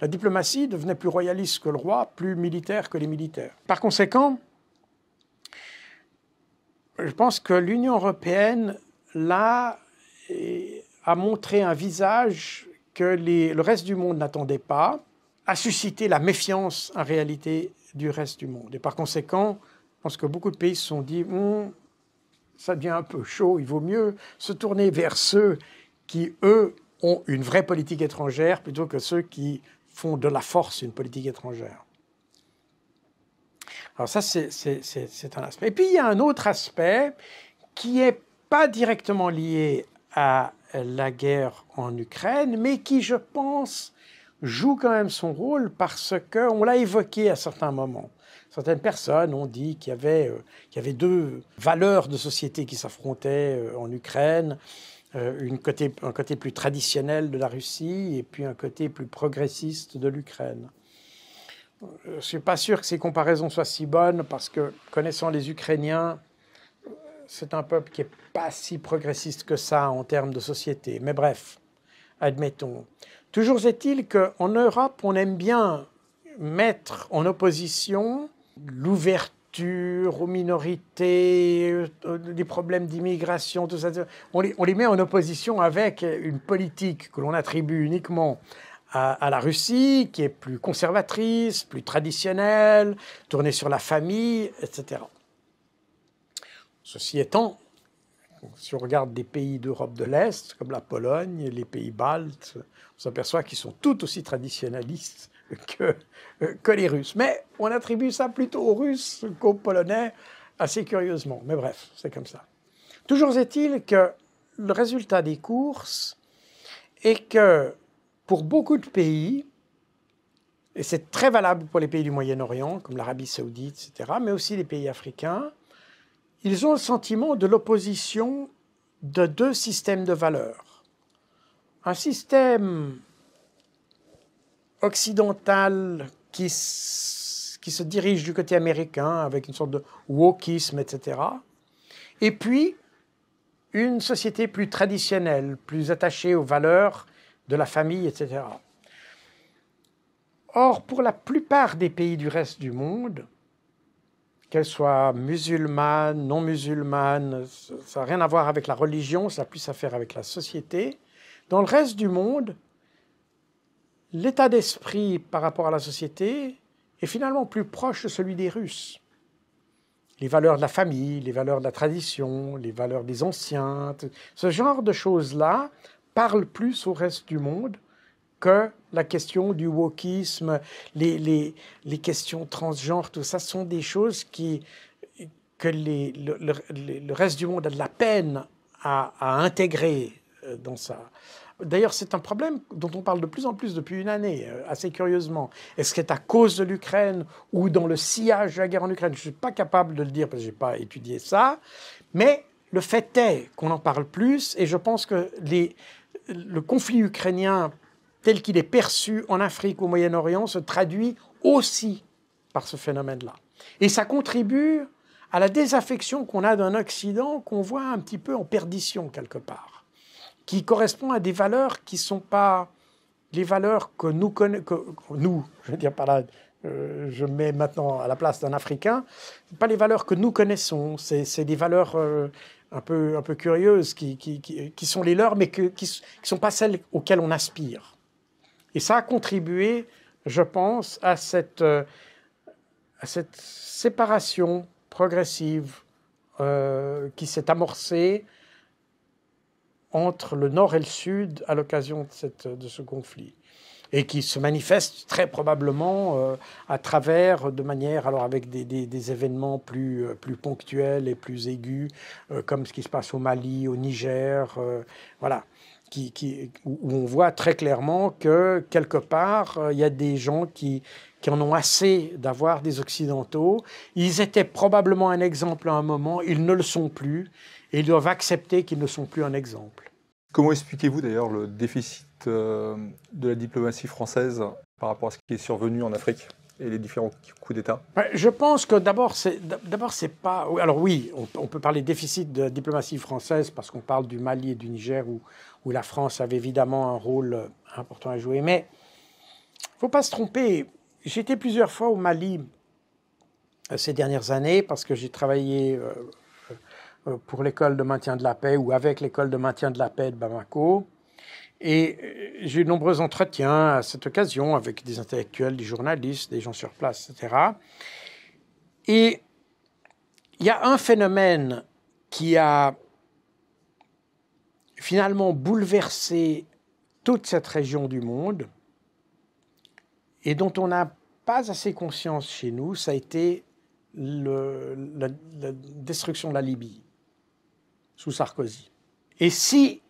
la diplomatie devenait plus royaliste que le roi, plus militaire que les militaires. Par conséquent, je pense que l'Union européenne, là, a montré un visage que le reste du monde n'attendait pas, a suscité la méfiance en réalité du reste du monde. Et par conséquent, je pense que beaucoup de pays se sont dit, hum, ça devient un peu chaud, il vaut mieux se tourner vers ceux qui, eux, ont une vraie politique étrangère plutôt que ceux qui font de la force une politique étrangère. Alors ça, c'est un aspect. Et puis, il y a un autre aspect qui n'est pas directement lié à la guerre en Ukraine, mais qui, je pense, joue quand même son rôle parce qu'on l'a évoqué à certains moments. Certaines personnes ont dit qu'il y, avait, euh, deux valeurs de société qui s'affrontaient euh, en Ukraine, euh, un côté plus traditionnel de la Russie et puis un côté plus progressiste de l'Ukraine. Je ne suis pas sûr que ces comparaisons soient si bonnes parce que connaissant les Ukrainiens, c'est un peuple qui n'est pas si progressiste que ça en termes de société. Mais bref, admettons. Toujours est-il qu'en Europe, on aime bien mettre en opposition l'ouverture aux minorités, euh, les problèmes d'immigration, tout ça. On les, met en opposition avec une politique que l'on attribue uniquement à, la Russie, qui est plus conservatrice, plus traditionnelle, tournée sur la famille, etc. Ceci étant, si on regarde des pays d'Europe de l'Est, comme la Pologne, les pays baltes, on s'aperçoit qu'ils sont tout aussi traditionnalistes que, les Russes. Mais on attribue ça plutôt aux Russes qu'aux Polonais, assez curieusement. Mais bref, c'est comme ça. Toujours est-il que le résultat des courses est que pour beaucoup de pays, et c'est très valable pour les pays du Moyen-Orient, comme l'Arabie saoudite, etc., mais aussi les pays africains, ils ont le sentiment de l'opposition de deux systèmes de valeurs. Un système occidental qui, se dirige du côté américain avec une sorte de wokisme, etc. Et puis, une société plus traditionnelle, plus attachée aux valeurs de la famille, etc. Or, pour la plupart des pays du reste du monde, qu'elle soit musulmane, non musulmane, ça n'a rien à voir avec la religion, ça a plus à faire avec la société. Dans le reste du monde, l'état d'esprit par rapport à la société est finalement plus proche de celui des Russes. Les valeurs de la famille, les valeurs de la tradition, les valeurs des anciens, ce genre de choses-là parlent plus au reste du monde que la question du wokisme, les, les, les questions transgenres, tout ça sont des choses qui, que les, le, reste du monde a de la peine à, intégrer euh, dans ça. D'ailleurs, c'est un problème dont on parle de plus en plus depuis une année, euh, assez curieusement. Est-ce que c'est à cause de l'Ukraine ou dans le sillage de la guerre en Ukraine Je ne suis pas capable de le dire parce que je n'ai pas étudié ça. Mais le fait est qu'on en parle plus et je pense que les, le conflit ukrainien tel qu'il est perçu en Afrique, ou au Moyen-Orient, se traduit aussi par ce phénomène-là. Et ça contribue à la désaffection qu'on a d'un Occident qu'on voit un petit peu en perdition quelque part, qui correspond à des valeurs qui ne sont pas les valeurs que nous connaissons, nous, je veux dire par là, euh, je mets maintenant à la place d'un Africain, pas les valeurs que nous connaissons, c'est des valeurs euh, un, peu, un peu curieuses qui, sont les leurs, mais qui ne sont pas celles auxquelles on aspire. Et ça a contribué, je pense, à cette, euh, à cette séparation progressive euh, qui s'est amorcée entre le nord et le sud à l'occasion de, ce conflit et qui se manifeste très probablement euh, à travers, de manière, alors avec des, événements plus, ponctuels et plus aigus, comme ce qui se passe au Mali, au Niger, voilà où on voit très clairement que quelque part, euh, il y a des gens qui, qui en ont assez d'avoir des Occidentaux. Ils étaient probablement un exemple à un moment, ils ne le sont plus, et ils doivent accepter qu'ils ne sont plus un exemple. Comment expliquez-vous d'ailleurs le déficit euh, de la diplomatie française par rapport à ce qui est survenu en Afrique et les différents coups d'État Je pense que d'abord, c'est d'abord c'est pas. Alors oui, on, peut parler déficit de diplomatie française parce qu'on parle du Mali et du Niger où, où la France avait évidemment un rôle euh, important à jouer. Mais faut pas se tromper. J'étais plusieurs fois au Mali euh, ces dernières années parce que j'ai travaillé euh, pour l'école de maintien de la paix ou avec l'école de maintien de la paix de Bamako. Et euh, j'ai eu de nombreux entretiens à cette occasion avec des intellectuels, des journalistes, des gens sur place, etc. Et il y a un phénomène qui a finalement bouleversé toute cette région du monde et dont on n'a pas assez conscience chez nous, ça a été le, la destruction de la Libye sous Sarkozy. Et si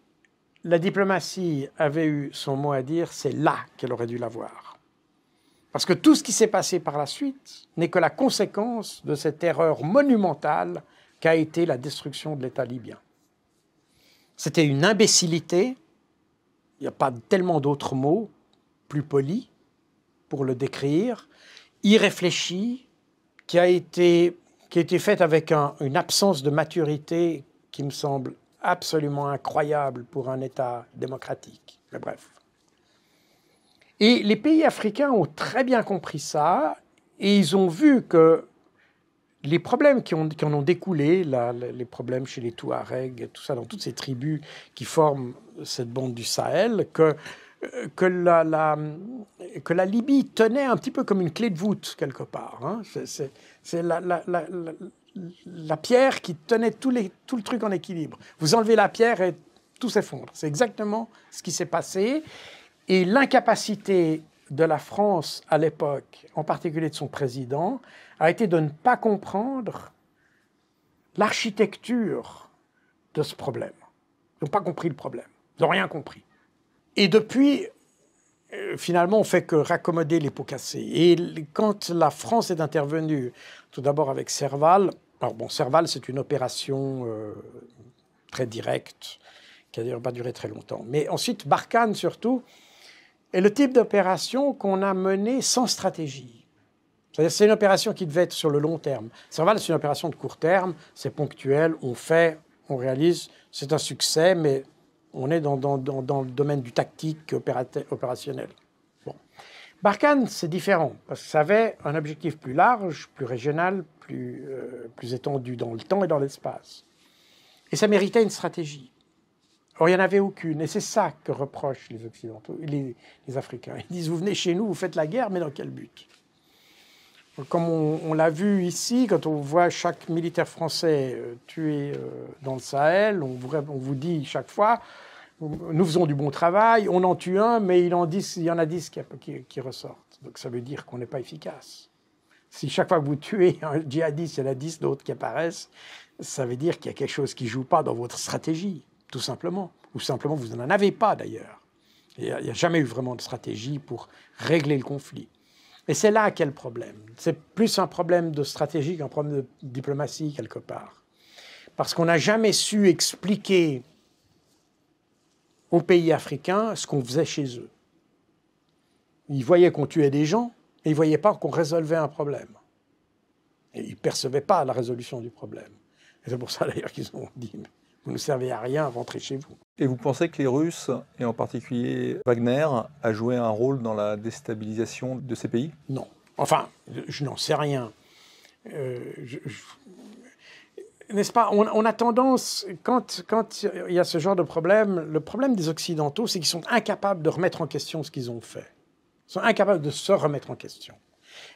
la diplomatie avait eu son mot à dire, c'est là qu'elle aurait dû l'avoir. Parce que tout ce qui s'est passé par la suite n'est que la conséquence de cette erreur monumentale qu'a été la destruction de l'État libyen. C'était une imbécilité, il n'y a pas tellement d'autres mots plus polis pour le décrire, Irréfléchi, qui a été, qui été faite avec une absence de maturité qui me semble absolument incroyable pour un État démocratique. Mais bref. Et les pays africains ont très bien compris ça et ils ont vu que les problèmes qui, ont, qui en ont découlé, les problèmes chez les Touaregs, tout ça, dans toutes ces tribus qui forment cette bande du Sahel, que, que, la, la, que la Libye tenait un petit peu comme une clé de voûte quelque part. Hein. C'est la, la pierre qui tenait tout, le truc en équilibre. Vous enlevez la pierre et tout s'effondre. C'est exactement ce qui s'est passé. Et l'incapacité de la France à l'époque, en particulier de son président, a été de ne pas comprendre l'architecture de ce problème. Ils n'ont pas compris le problème. Ils n'ont rien compris. Et depuis, euh, finalement, on ne fait que raccommoder les pots cassés. Et quand la France est intervenue, tout d'abord avec Serval, alors bon, Serval, c'est une opération euh, très directe, qui n'a d'ailleurs pas duré très longtemps. Mais ensuite, Barkhane surtout, est le type d'opération qu'on a menée sans stratégie. C'est-à-dire c'est une opération qui devait être sur le long terme. Serval, c'est une opération de court terme, c'est ponctuel, on fait, on réalise, c'est un succès, mais on est dans le domaine du tactique opérationnel. Barkhane, c'est différent, parce que ça avait un objectif plus large, plus régional, plus, euh, plus étendu dans le temps et dans l'espace. Et ça méritait une stratégie. Or, il n'y en avait aucune. Et c'est ça que reprochent les Occidentaux, les, les, Africains. Ils disent, vous venez chez nous, vous faites la guerre, mais dans quel but Comme on, l'a vu ici, quand on voit chaque militaire français euh, tué euh, dans le Sahel, on vous dit chaque fois, nous faisons du bon travail, on en tue un, mais il, en il y en a dix qui, qui, ressortent. Donc ça veut dire qu'on n'est pas efficace. Si chaque fois que vous tuez un djihadiste, il y en a dix d'autres qui apparaissent, ça veut dire qu'il y a quelque chose qui ne joue pas dans votre stratégie, tout simplement. Ou simplement, vous n'en avez pas d'ailleurs. Il n'y a, a, jamais eu vraiment de stratégie pour régler le conflit. Et c'est là qu'est le problème. C'est plus un problème de stratégie qu'un problème de diplomatie, quelque part. Parce qu'on n'a jamais su expliquer aux pays africains ce qu'on faisait chez eux. Ils voyaient qu'on tuait des gens, et ils ne voyaient pas qu'on résolvait un problème. Et ils ne percevaient pas la résolution du problème. c'est pour ça d'ailleurs qu'ils ont dit vous ne servez à rien, rentrer chez vous. Et vous pensez que les Russes, et en particulier Wagner, a joué un rôle dans la déstabilisation de ces pays Non. Enfin, je n'en sais rien. Euh, n'est-ce pas on, a tendance, quand, il y a ce genre de problème, le problème des Occidentaux, c'est qu'ils sont incapables de remettre en question ce qu'ils ont fait. Ils sont incapables de se remettre en question.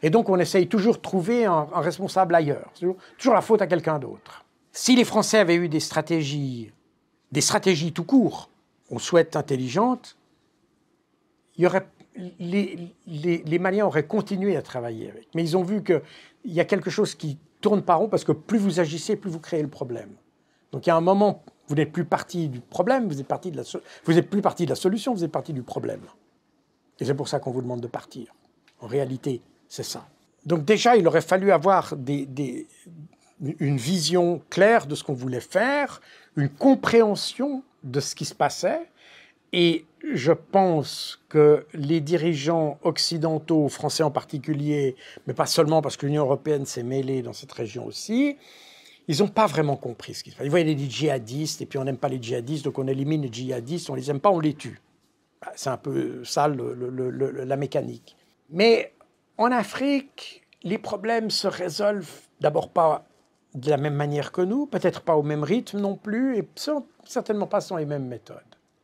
Et donc, on essaye toujours de trouver un, responsable ailleurs. Toujours, la faute à quelqu'un d'autre. Si les Français avaient eu des stratégies, des stratégies tout court, on souhaite intelligentes, les, les, Maliens auraient continué à travailler avec. Mais ils ont vu qu'il y a quelque chose qui tourne par rond parce que plus vous agissez, plus vous créez le problème. Donc il y a un moment, vous n'êtes plus parti du problème, vous êtes, parti de la vous êtes plus partie de la solution, vous êtes parti du problème. Et c'est pour ça qu'on vous demande de partir. En réalité, c'est ça. Donc déjà, il aurait fallu avoir des, des, une vision claire de ce qu'on voulait faire, une compréhension de ce qui se passait, et je pense que les dirigeants occidentaux, français en particulier, mais pas seulement parce que l'Union européenne s'est mêlée dans cette région aussi, ils n'ont pas vraiment compris ce qu'il fallait. Vous voyez, les djihadistes, et puis on n'aime pas les djihadistes, donc on élimine les djihadistes, on les aime pas, on les tue. Bah, c'est un peu ça la mécanique. Mais en Afrique, les problèmes se résolvent d'abord pas de la même manière que nous, peut-être pas au même rythme non plus, et certainement pas sans les mêmes méthodes.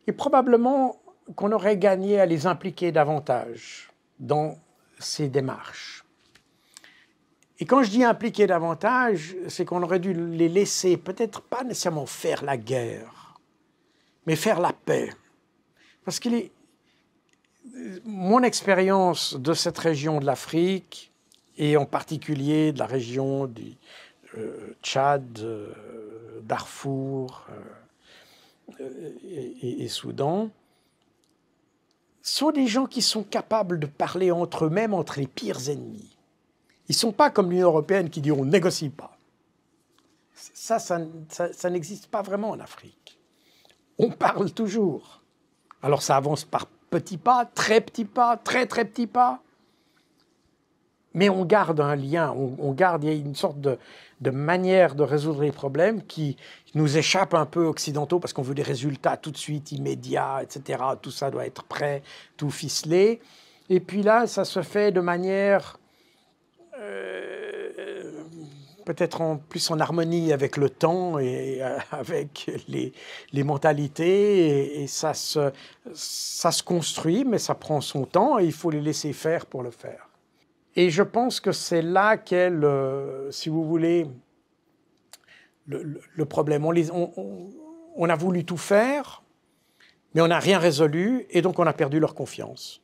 Et probablement, qu'on aurait gagné à les impliquer davantage dans ces démarches. Et quand je dis impliquer davantage, c'est qu'on aurait dû les laisser, peut-être pas nécessairement faire la guerre, mais faire la paix. Parce que est... mon expérience de cette région de l'Afrique, et en particulier de la région du euh, Tchad, euh, Darfour euh, et, Soudan, sont des gens qui sont capables de parler entre eux-mêmes, entre les pires ennemis. Ils ne sont pas comme l'Union européenne qui dit on ne négocie pas. ça, ça, ça n'existe pas vraiment en Afrique. On parle toujours. Alors ça avance par petits pas, très petits pas, très très petits pas, mais on garde un lien, on, garde, il y a une sorte de, manière de résoudre les problèmes qui nous échappe un peu occidentaux parce qu'on veut des résultats tout de suite, immédiats, etc. Tout ça doit être prêt, tout ficelé. Et puis là, ça se fait de manière euh, peut-être en plus en harmonie avec le temps et euh, avec les, mentalités. Et, ça, se, ça se construit, mais ça prend son temps et il faut les laisser faire pour le faire. Et je pense que c'est là qu'est le, si vous voulez, le, problème. On, on, a voulu tout faire, mais on n'a rien résolu, et donc on a perdu leur confiance.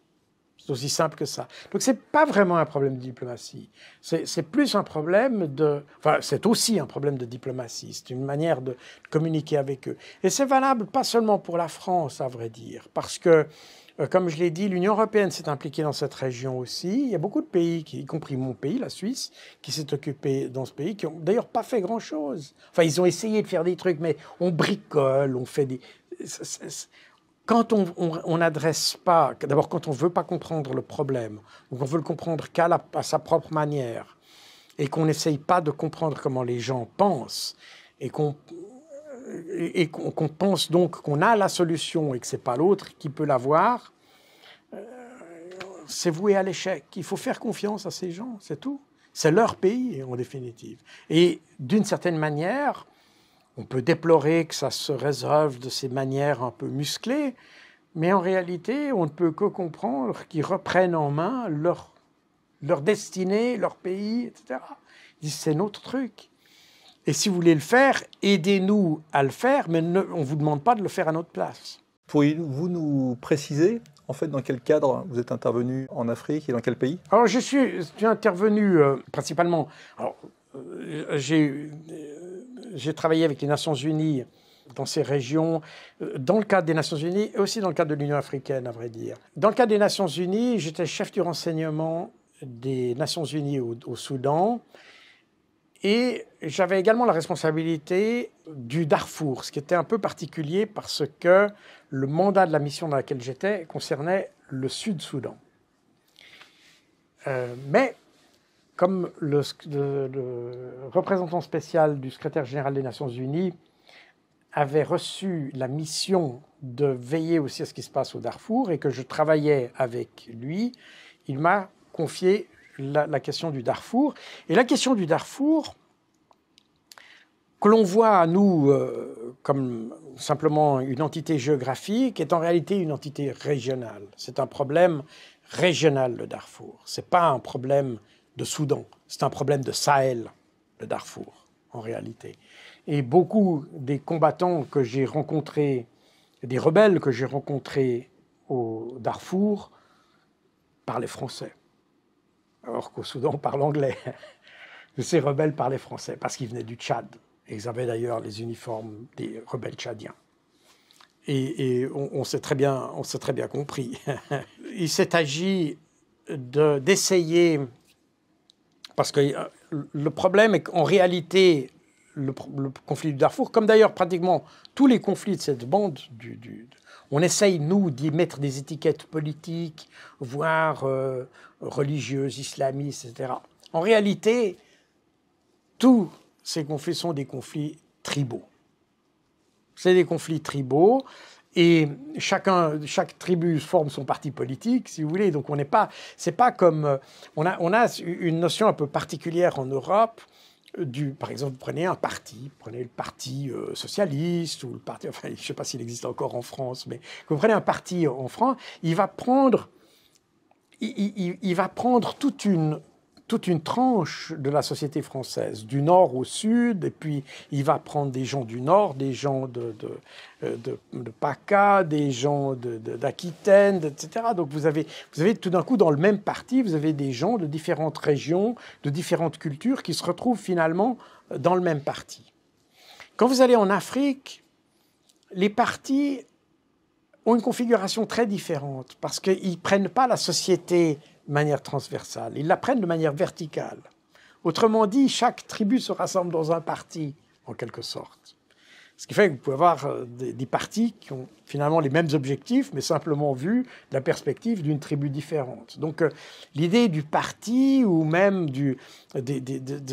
C'est aussi simple que ça. Donc c'est pas vraiment un problème de diplomatie. C'est plus un problème de, enfin c'est aussi un problème de diplomatie. C'est une manière de communiquer avec eux. Et c'est valable pas seulement pour la France, à vrai dire, parce que euh, comme je l'ai dit, l'Union européenne s'est impliquée dans cette région aussi. Il y a beaucoup de pays, y compris mon pays, la Suisse, qui s'est occupé dans ce pays, qui n'ont d'ailleurs pas fait grand-chose. Enfin, ils ont essayé de faire des trucs, mais on bricole, on fait des... Quand on n'adresse pas, d'abord quand on ne veut pas comprendre le problème, ou qu'on veut le comprendre qu'à à sa propre manière, et qu'on n'essaye pas de comprendre comment les gens pensent, et qu'on et qu'on pense donc qu'on a la solution et que ce n'est pas l'autre qui peut l'avoir, euh, c'est voué à l'échec. Il faut faire confiance à ces gens, c'est tout. C'est leur pays en définitive. Et d'une certaine manière, on peut déplorer que ça se résolve de ces manières un peu musclées, mais en réalité, on ne peut que comprendre qu'ils reprennent en main leur, leur destinée, leur pays, etc. c'est notre truc. Et si vous voulez le faire, aidez-nous à le faire, mais on ne vous demande pas de le faire à notre place. Pourriez-vous nous préciser, en fait, dans quel cadre vous êtes intervenu en Afrique et dans quel pays Alors, je suis, intervenu euh, principalement. Alors, euh, j'ai, j'ai travaillé avec les Nations Unies dans ces régions, euh, dans le cadre des Nations Unies et aussi dans le cadre de l'Union africaine, à vrai dire. Dans le cadre des Nations Unies, j'étais chef du renseignement des Nations Unies au Soudan et j'avais également la responsabilité du Darfour, ce qui était un peu particulier parce que le mandat de la mission dans laquelle j'étais concernait le Sud-Soudan. Euh, mais comme le, le, représentant spécial du secrétaire général des Nations Unies avait reçu la mission de veiller aussi à ce qui se passe au Darfour et que je travaillais avec lui, il m'a confié la, question du Darfour. Et la question du Darfour, que l'on voit à nous euh, comme simplement une entité géographique, est en réalité une entité régionale. C'est un problème régional, le Darfour. Ce n'est pas un problème de Soudan, c'est un problème de Sahel, le Darfour, en réalité. Et beaucoup des combattants que j'ai rencontrés, des rebelles que j'ai rencontrés au Darfour, par les Français alors qu'au Soudan, on parle anglais. Ces rebelles parlaient français parce qu'ils venaient du Tchad. Et ils avaient d'ailleurs les uniformes des rebelles tchadiens. Et, on, s'est très bien, on s'est très bien compris. Il s'est agi d'essayer, parce que euh, le problème est qu'en réalité, le, conflit du Darfour, comme d'ailleurs pratiquement tous les conflits de cette bande du, du, on essaye, nous, d'y mettre des étiquettes politiques, voire euh, religieuses, islamistes, etc. En réalité, tous ces conflits sont des conflits tribaux. C'est des conflits tribaux. Et chacun, chaque tribu forme son parti politique, si vous voulez. Donc on n'est pas, c'est pas comme, on a une notion un peu particulière en Europe du, par exemple, prenez un parti, prenez le parti euh, socialiste ou le parti, enfin, je ne sais pas s'il existe encore en France, mais vous prenez un parti en France, il va prendre, il, il va prendre toute une toute une tranche de la société française, du nord au sud, et puis il va prendre des gens du nord, des gens de, de, euh, de, PACA, des gens d'Aquitaine, etc. Donc vous avez, vous avez tout d'un coup dans le même parti, vous avez des gens de différentes régions, de différentes cultures qui se retrouvent finalement euh, dans le même parti. Quand vous allez en Afrique, les partis ont une configuration très différente parce qu'ils ne prennent pas la société de manière transversale, ils la prennent de manière verticale. Autrement dit, chaque tribu se rassemble dans un parti, en quelque sorte. Ce qui fait que vous pouvez avoir euh, des, partis qui ont finalement les mêmes objectifs, mais simplement vu la perspective d'une tribu différente. Donc euh, l'idée du parti ou même de,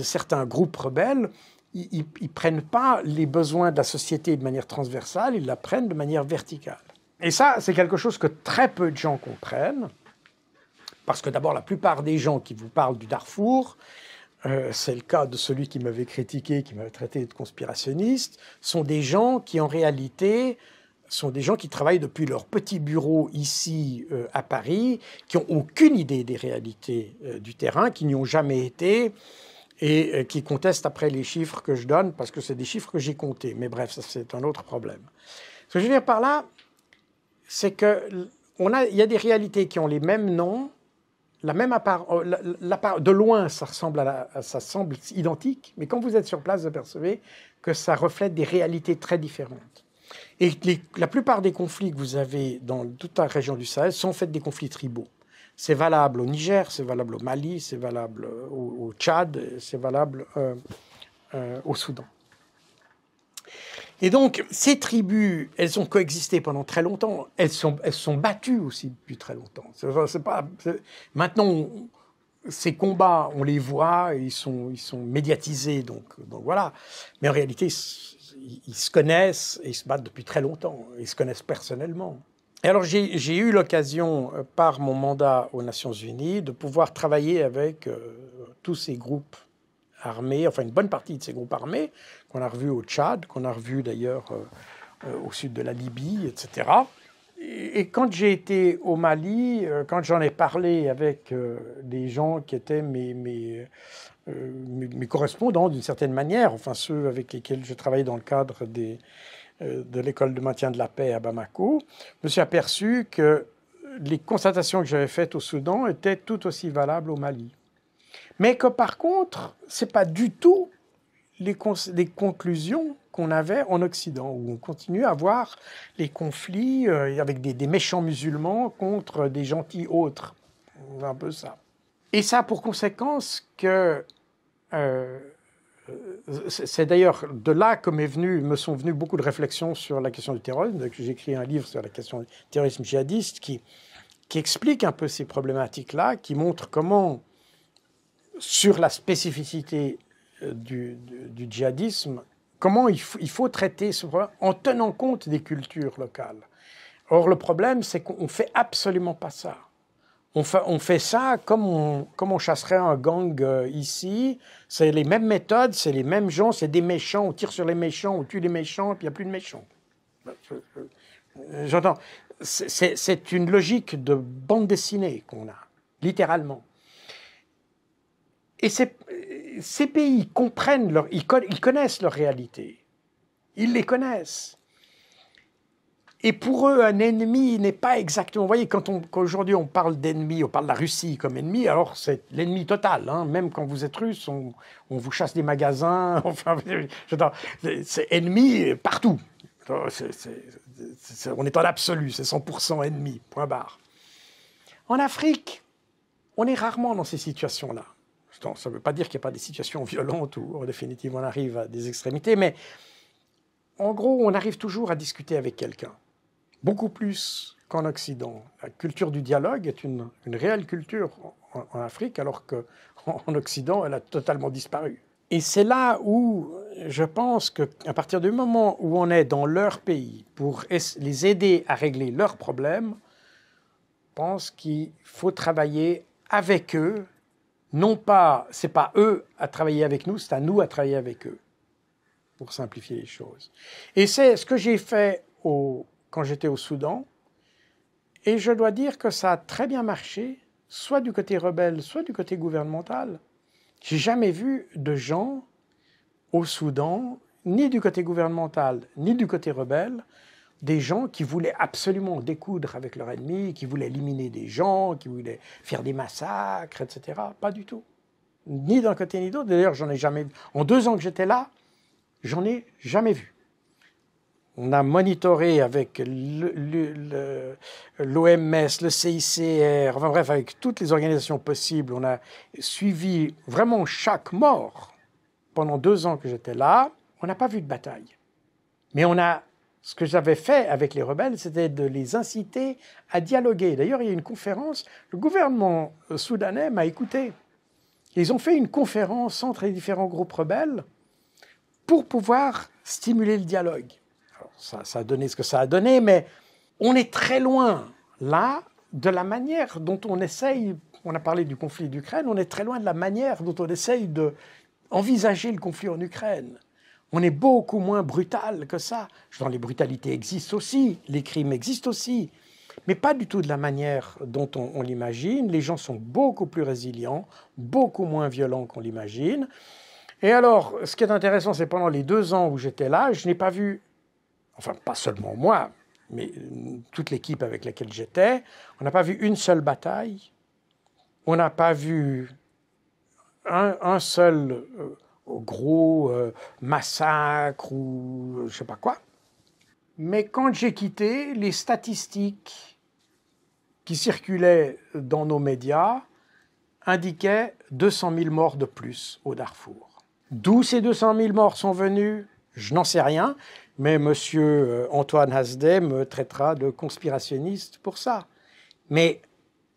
certains groupes rebelles, ils ne prennent pas les besoins de la société de manière transversale, ils la prennent de manière verticale. Et ça, c'est quelque chose que très peu de gens comprennent. Parce que d'abord, la plupart des gens qui vous parlent du Darfour, euh, c'est le cas de celui qui m'avait critiqué, qui m'avait traité de conspirationniste, sont des gens qui en réalité sont des gens qui travaillent depuis leur petit bureau ici euh, à Paris, qui n'ont aucune idée des réalités euh, du terrain, qui n'y ont jamais été et qui contestent après les chiffres que je donne parce que c'est des chiffres que j'ai comptés. Mais bref, ça c'est un autre problème. Ce que je veux dire par là, c'est qu'il a, il y a des réalités qui ont les mêmes noms, la même apparence, euh, de loin, ça ressemble, ça semble identique, mais quand vous êtes sur place, vous percevez que ça reflète des réalités très différentes. Et la plupart des conflits que vous avez dans toute la région du Sahel sont en fait des conflits tribaux. C'est valable au Niger, c'est valable au Mali, c'est valable euh, au, Tchad, c'est valable euh, au Soudan. Et donc, ces tribus, elles ont coexisté pendant très longtemps. Elles sont, elles sont battues aussi depuis très longtemps. pas, maintenant, ces combats, on les voit, ils sont, ils sont médiatisés, donc, voilà. Mais en réalité, ils, se connaissent et ils se battent depuis très longtemps. Ils se connaissent personnellement. Et alors, j'ai eu l'occasion, euh, par mon mandat aux Nations Unies, de pouvoir travailler avec euh, tous ces groupes armée enfin une bonne partie de ces groupes armés, qu'on a revu au Tchad, qu'on a revu d'ailleurs euh, euh, au sud de la Libye, etc. Et, quand j'ai été au Mali, euh, quand j'en ai parlé avec des gens qui étaient mes, correspondants d'une certaine manière, enfin ceux avec lesquels je travaillais dans le cadre de l'école de maintien de la paix à Bamako, je me suis aperçu que les constatations que j'avais faites au Soudan étaient tout aussi valables au Mali. Mais que par contre, c'est pas du tout les, conclusions qu'on avait en Occident, où on continue à voir les conflits euh, avec des, méchants musulmans contre des gentils autres. Un peu ça. Et ça a pour conséquence que euh, c'est d'ailleurs de là que m'est venu, me sont venues beaucoup de réflexions sur la question du terrorisme. J'ai écrit un livre sur la question du terrorisme djihadiste qui, qui explique un peu ces problématiques-là, qui montre comment sur la spécificité euh, du, djihadisme, comment il, faut traiter ce problème en tenant compte des cultures locales. Or, le problème, c'est qu'on ne fait absolument pas ça. On fait, on fait ça comme on, on, chasserait un gang euh, ici. C'est les mêmes méthodes, c'est les mêmes gens, c'est des méchants. On tire sur les méchants, on tue les méchants, et puis il n'y a plus de méchants. Euh, j'entends. C'est une logique de bande dessinée qu'on a, littéralement. Et ces, pays comprennent leur, ils, connaissent leur réalité. Ils les connaissent. Et pour eux, un ennemi n'est pas exactement. Vous voyez, quand, on, aujourd'hui on parle d'ennemi, on parle de la Russie comme ennemi, alors c'est l'ennemi total. Hein. Même quand vous êtes russe, on, vous chasse des magasins. Enfin, c'est ennemi partout. on est en absolu, c'est 100% ennemi, point barre. En Afrique, on est rarement dans ces situations-là ça ne veut pas dire qu'il n'y a pas des situations violentes où en définitive on arrive à des extrémités, mais en gros on arrive toujours à discuter avec quelqu'un. Beaucoup plus qu'en Occident. La culture du dialogue est une, réelle culture en, Afrique alors qu'en en Occident elle a totalement disparu. Et c'est là où je pense qu'à partir du moment où on est dans leur pays pour les aider à régler leurs problèmes, je pense qu'il faut travailler avec eux non pas, c'est pas eux à travailler avec nous, c'est à nous à travailler avec eux, pour simplifier les choses. Et c'est ce que j'ai fait quand j'étais au Soudan, et je dois dire que ça a très bien marché, soit du côté rebelle, soit du côté gouvernemental. J'ai jamais vu de gens au Soudan, ni du côté gouvernemental, ni du côté rebelle, des gens qui voulaient absolument découdre avec leur ennemi, qui voulaient éliminer des gens, qui voulaient faire des massacres, etc. Pas du tout. Ni d'un côté ni d'autre. D'ailleurs, j'en ai jamais vu. En deux ans que j'étais là, j'en ai jamais vu. On a monitoré avec l'OMS, le, le CICR, enfin bref, avec toutes les organisations possibles. On a suivi vraiment chaque mort pendant deux ans que j'étais là. On n'a pas vu de bataille. Mais on a ce que j'avais fait avec les rebelles, c'était de les inciter à dialoguer. D'ailleurs, il y a une conférence, le gouvernement euh, soudanais m'a écouté. Ils ont fait une conférence entre les différents groupes rebelles pour pouvoir stimuler le dialogue. ça, a donné ce que ça a donné, mais on est très loin, là, de la manière dont on essaye, on a parlé du conflit d'Ukraine, on est très loin de la manière dont on essaye d'envisager le conflit en Ukraine. On est beaucoup moins brutal que ça. dans les brutalités existent aussi, les crimes existent aussi, mais pas du tout de la manière dont on, l'imagine. Les gens sont beaucoup plus résilients, beaucoup moins violents qu'on l'imagine. Et alors, ce qui est intéressant, c'est pendant les deux ans où j'étais là, je n'ai pas vu, enfin pas seulement moi, mais euh, toute l'équipe avec laquelle j'étais, on n'a pas vu une seule bataille, on n'a pas vu un, seul... Euh, gros euh, massacre massacres ou euh, je sais pas quoi. Mais quand j'ai quitté, les statistiques qui circulaient dans nos médias indiquaient 200 000 morts de plus au Darfour. D'où ces 200 000 morts sont venus, je n'en sais rien, mais M. Euh, Antoine Hasday me traitera de conspirationniste pour ça. Mais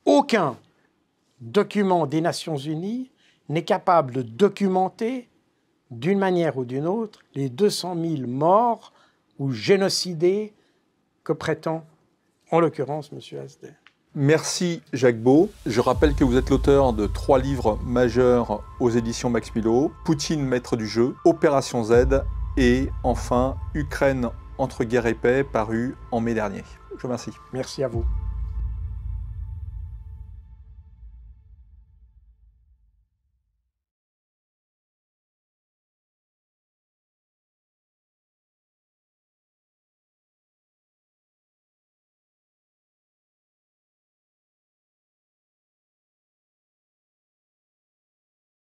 aucun document des Nations Unies n'est capable de documenter d'une manière ou d'une autre, les 200 000 morts ou génocidés que prétend, en l'occurrence, M. Asder. Merci Jacques Beau. Je rappelle que vous êtes l'auteur de trois livres majeurs aux éditions Max Milo, Poutine maître du jeu, Opération Z et enfin Ukraine entre guerre et paix paru en mai dernier. Je vous remercie. Merci à vous.